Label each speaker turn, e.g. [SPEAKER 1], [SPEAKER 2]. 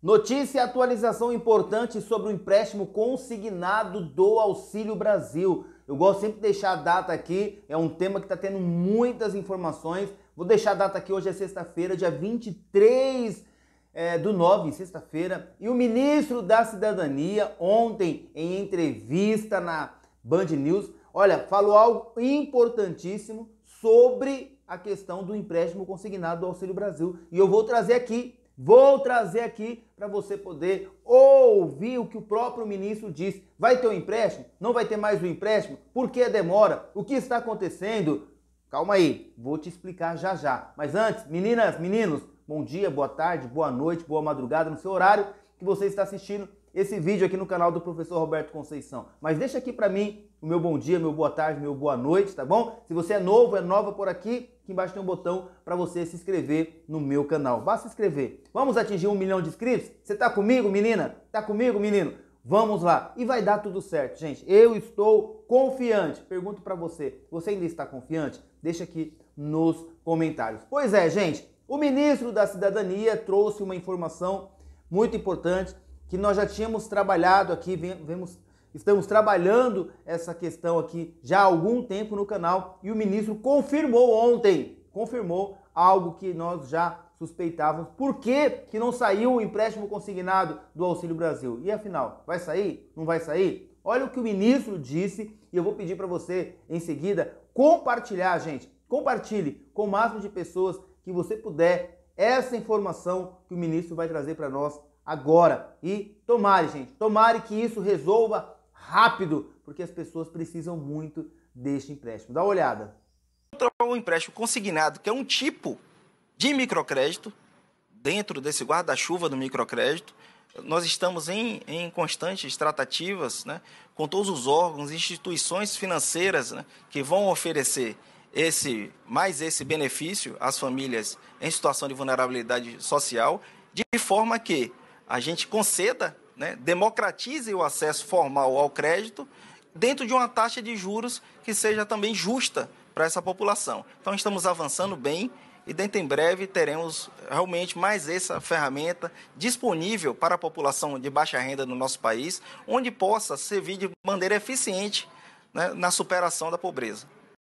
[SPEAKER 1] Notícia e atualização importante sobre o empréstimo consignado do Auxílio Brasil. Eu gosto sempre de deixar a data aqui, é um tema que está tendo muitas informações. Vou deixar a data aqui, hoje é sexta-feira, dia 23 é, do 9, sexta-feira. E o ministro da Cidadania, ontem, em entrevista na Band News, olha, falou algo importantíssimo sobre a questão do empréstimo consignado do Auxílio Brasil. E eu vou trazer aqui Vou trazer aqui para você poder ouvir o que o próprio ministro diz. Vai ter um empréstimo? Não vai ter mais um empréstimo? Por que demora? O que está acontecendo? Calma aí, vou te explicar já já. Mas antes, meninas, meninos, bom dia, boa tarde, boa noite, boa madrugada no seu horário que você está assistindo esse vídeo aqui no canal do professor Roberto Conceição. Mas deixa aqui para mim o meu bom dia, meu boa tarde, meu boa noite, tá bom? Se você é novo, é nova por aqui, aqui embaixo tem um botão para você se inscrever no meu canal. Vá se inscrever. Vamos atingir um milhão de inscritos? Você tá comigo, menina? Tá comigo, menino? Vamos lá. E vai dar tudo certo, gente. Eu estou confiante. Pergunto para você, você ainda está confiante? Deixa aqui nos comentários. Pois é, gente, o ministro da Cidadania trouxe uma informação muito importante que nós já tínhamos trabalhado aqui, vemos, estamos trabalhando essa questão aqui já há algum tempo no canal e o ministro confirmou ontem, confirmou algo que nós já suspeitávamos. Por que, que não saiu o empréstimo consignado do Auxílio Brasil? E afinal, vai sair? Não vai sair? Olha o que o ministro disse e eu vou pedir para você em seguida compartilhar, gente. Compartilhe com o máximo de pessoas que você puder essa informação que o ministro vai trazer para nós agora. E tomare, gente, tomare que isso resolva rápido, porque as pessoas precisam muito deste empréstimo. Dá uma olhada.
[SPEAKER 2] O empréstimo consignado, que é um tipo de microcrédito, dentro desse guarda-chuva do microcrédito, nós estamos em, em constantes tratativas né, com todos os órgãos, instituições financeiras né, que vão oferecer esse mais esse benefício às famílias em situação de vulnerabilidade social, de forma que a gente conceda, né, democratize o acesso formal ao crédito dentro de uma taxa de juros que seja também justa para essa população. Então estamos avançando bem e dentro em breve teremos realmente mais essa ferramenta disponível para a população de baixa renda no nosso país, onde possa servir de maneira eficiente né, na superação da pobreza.